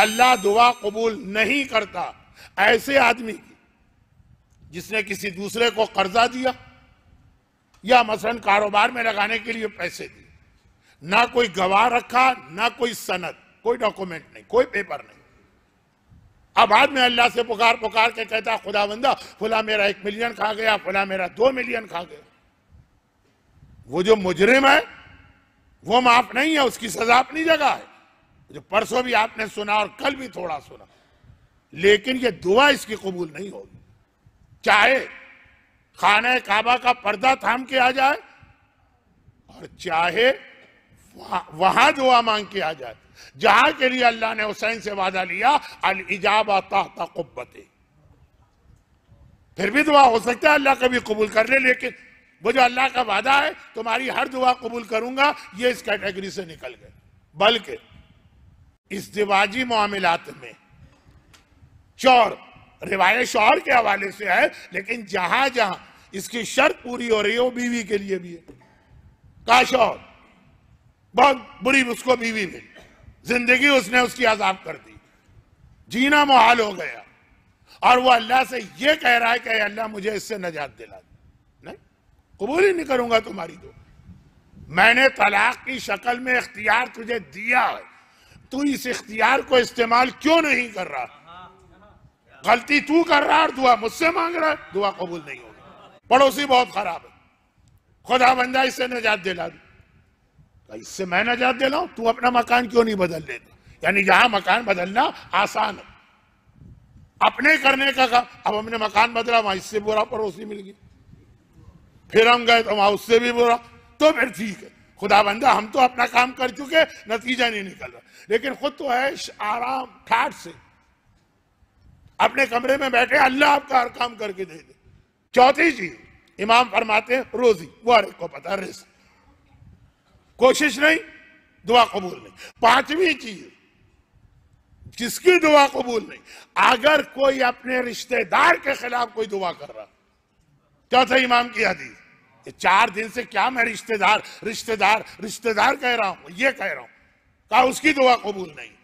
अल्लाह दुआ कबूल नहीं करता ऐसे आदमी की जिसने किसी दूसरे को कर्जा दिया या मसलन कारोबार में लगाने के लिए पैसे दिए ना कोई गवाह रखा ना कोई सनद कोई डॉक्यूमेंट नहीं कोई पेपर नहीं अब बाद में अल्लाह से पुकार पुकार के कहता खुदा बंदा फुला मेरा एक मिलियन खा गया फुला मेरा दो मिलियन खा गया वो जो मुजरिम है वो माफ नहीं है उसकी सजा अपनी जगह है जो परसों भी आपने सुना और कल भी थोड़ा सुना लेकिन ये दुआ इसकी कबूल नहीं होगी चाहे खाना काबा का पर्दा थाम के आ जाए और चाहे वहां, दुआ मांग के आ जाए जहां के लिए अल्लाह ने हुसैन से वादा लिया अल इजाबा ताहता कुब्बते फिर भी दुआ हो सकता है अल्लाह कभी कबूल कर ले लेकिन वो जो अल्लाह का वादा है तुम्हारी हर दुआ कबूल करूंगा ये इस कैटेगरी से निकल गए बल्कि दिवाजी मामलात में चोर रिवायत शोर के हवाले से है लेकिन जहां जहां इसकी शर्त पूरी हो रही है वो बीवी के लिए भी है काश और बहुत बुरी उसको बीवी मिली जिंदगी उसने उसकी आजाब कर दी जीना मुहाल हो गया और वो अल्लाह से ये कह रहा है कि अल्लाह मुझे इससे नजात दिला दे नहीं कबूल ही नहीं करूंगा तुम्हारी दो तो। मैंने तलाक की शक्ल में इख्तियार तुझे दिया है तू इस इख्तियार को इस्तेमाल क्यों नहीं कर रहा गलती तू कर रहा और दुआ मुझसे मांग रहा है दुआ कबूल नहीं होगी पड़ोसी बहुत खराब है खुदा बंदा इससे नजात दिला दू इससे मैं नजात दिलाऊ तू अपना मकान क्यों नहीं बदल लेता यानी जहां मकान बदलना आसान है अपने करने का काम अब हमने मकान बदला वहां इससे बुरा पड़ोसी मिल गई फिर हम गए तो वहां उससे भी बुरा तो फिर ठीक है खुदा बंदा हम तो अपना काम कर चुके नतीजा नहीं निकल रहा लेकिन खुद तो है आराम ठाट से अपने कमरे में बैठे अल्लाह आपका हर काम करके दे दे चौथी चीज इमाम फरमाते हैं रोजी वो हर एक को पता रिस्क कोशिश नहीं दुआ कबूल नहीं पांचवी चीज जिसकी दुआ कबूल नहीं अगर कोई अपने रिश्तेदार के खिलाफ कोई दुआ कर रहा चौथा इमाम की हदीस चार दिन से क्या मैं रिश्तेदार रिश्तेदार रिश्तेदार कह रहा हूं ये कह रहा हूं कहा उसकी दुआ कबूल नहीं